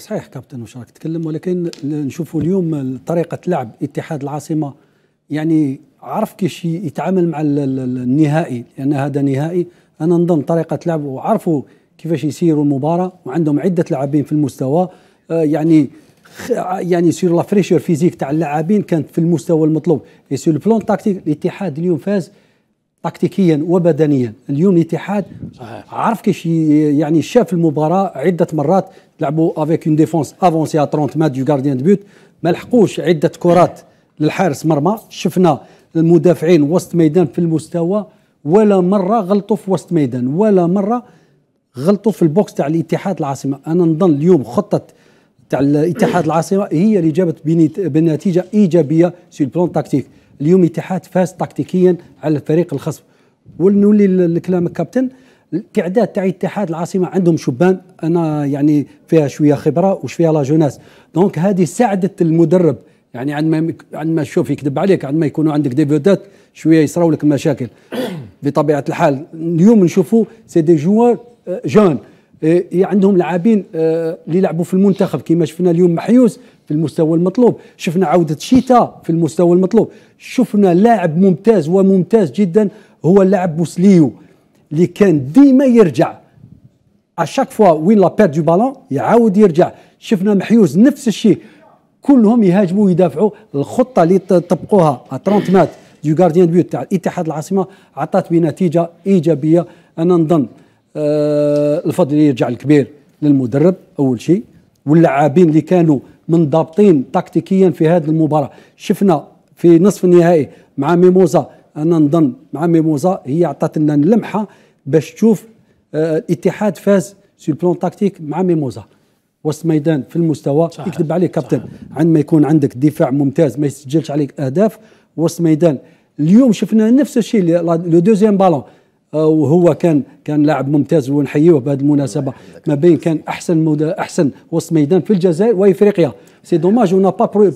صحيح كابتن واش راك تتكلم ولكن نشوفوا اليوم طريقه لعب اتحاد العاصمه يعني عرف كيش يتعامل مع النهائي لان هذا نهائي انا نظن طريقه لعب وعرفوا كيفاش يسيروا المباراه وعندهم عده لاعبين في المستوى آه، يعني يعني سور لا فريشور فيزيك تاع اللاعبين كانت في المستوى المطلوب سير البلون تاكتيك الاتحاد اليوم فاز تكتيكيا وبدنيا اليوم الاتحاد صحيح. عرف كيش يعني شاف المباراه عده مرات لعبوا افيك اون ديفونس افونسي 30 مات دو غارديان دو بوت ما لحقوش عده كرات للحارس مرمى شفنا المدافعين وسط ميدان في المستوى ولا مره غلطوا في وسط ميدان ولا مره غلطوا في البوكس تاع الاتحاد العاصمه انا نظن اليوم خطه تاع الاتحاد العاصمه هي اللي جابت بنتيجه ايجابيه سي بلون تكتيك اليوم اتحاد فاز تكتيكيا على الفريق الخصم ونولي لكلام الكابتن الاعداد تاع اتحاد العاصمه عندهم شبان انا يعني فيها شويه خبره وشويه لا جوناس دونك هذه ساعدت المدرب يعني عندما عندما تشوف يكذب عليك عندما يكونوا عندك دي شويه يصراو لك مشاكل بطبيعه الحال اليوم نشوفوا سي دي جوار جون إيه، إيه، عندهم لاعبين آه، اللي لعبوا في المنتخب كما شفنا اليوم محيوس في المستوى المطلوب شفنا عودة شيتا في المستوى المطلوب شفنا لاعب ممتاز وممتاز جدا هو اللاعب بوسليو اللي كان ديما يرجع اشاك فوا وين لا بير دو بالون يعاود يرجع شفنا محيوز نفس الشيء كلهم يهاجموا ويدافعوا الخطه اللي طبقوها 30 مات دو غارديان بيوت تاع اتحاد العاصمه عطات بنتيجه ايجابيه انا نظن آه، الفضل يرجع الكبير للمدرب اول شيء واللاعبين اللي كانوا منضبطين تكتيكيا في هذه المباراه شفنا في نصف النهائي مع ميموزا انا نظن مع ميموزا هي عطات لنا لمحه باش تشوف آه، الاتحاد فاز سي بلون تكتيك مع ميموزا وسط ميدان في المستوى صحيح. يكذب عليه كابتن عندما يكون عندك دفاع ممتاز ما يسجلش عليك اهداف وسط ميدان اليوم شفنا نفس الشيء لو دوزيام بالون وهو كان كان لاعب ممتاز ونحييه بهذه المناسبه ما بين كان احسن احسن وسط ميدان في الجزائر وافريقيا سي دوماج اون با بو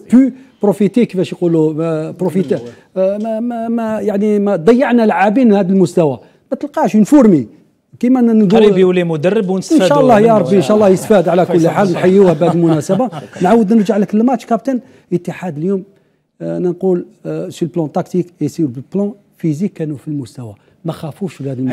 بروفيتي كيفاش يقولوا بروفيتي آه، أيوة. آه، ما, ما, ما يعني ما ضيعنا لاعبين هذا المستوى ما تلقاش نفورمي كيما نقول قريب يولي مدرب ونستفاد ان شاء الله يا ربي ان شاء الله يستفاد على كل حال نحيوه بهذه المناسبه نعاود نرجع لك الماتش كابتن الاتحاد اليوم انا آه، نقول سي بلون تاكتيك اي سي بلون فيزيك كانوا في المستوى ما خافوش ولاد المدينه